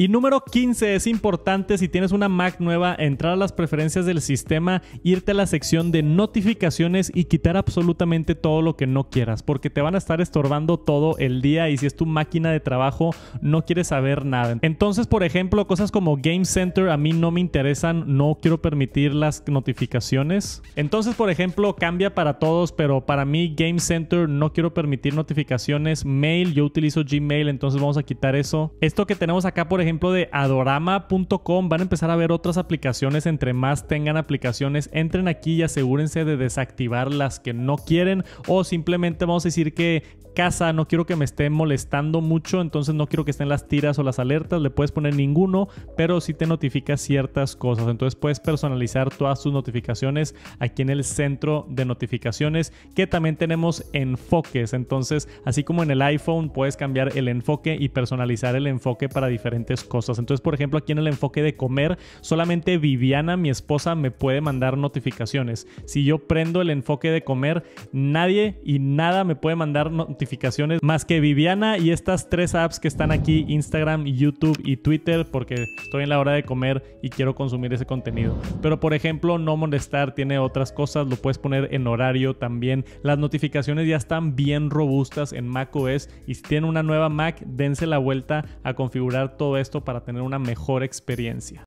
Y número 15, es importante si tienes una Mac nueva entrar a las preferencias del sistema, irte a la sección de notificaciones y quitar absolutamente todo lo que no quieras, porque te van a estar estorbando todo el día y si es tu máquina de trabajo no quieres saber nada. Entonces, por ejemplo, cosas como Game Center a mí no me interesan, no quiero permitir las notificaciones. Entonces, por ejemplo, cambia para todos, pero para mí Game Center no quiero permitir notificaciones, mail, yo utilizo Gmail, entonces vamos a quitar eso. Esto que tenemos acá, por ejemplo, ejemplo, de adorama.com, van a empezar a ver otras aplicaciones. Entre más tengan aplicaciones, entren aquí y asegúrense de desactivar las que no quieren o simplemente vamos a decir que casa, no quiero que me esté molestando mucho, entonces no quiero que estén las tiras o las alertas, le puedes poner ninguno, pero si te notifica ciertas cosas. Entonces puedes personalizar todas tus notificaciones aquí en el centro de notificaciones, que también tenemos enfoques. Entonces, así como en el iPhone puedes cambiar el enfoque y personalizar el enfoque para diferentes cosas. Entonces, por ejemplo, aquí en el enfoque de comer, solamente Viviana, mi esposa, me puede mandar notificaciones. Si yo prendo el enfoque de comer, nadie y nada me puede mandar notificaciones más que Viviana y estas tres apps que están aquí, Instagram, YouTube y Twitter, porque estoy en la hora de comer y quiero consumir ese contenido. Pero, por ejemplo, no molestar tiene otras cosas, lo puedes poner en horario también. Las notificaciones ya están bien robustas en macOS y si tienen una nueva Mac, dense la vuelta a configurar todo esto esto para tener una mejor experiencia.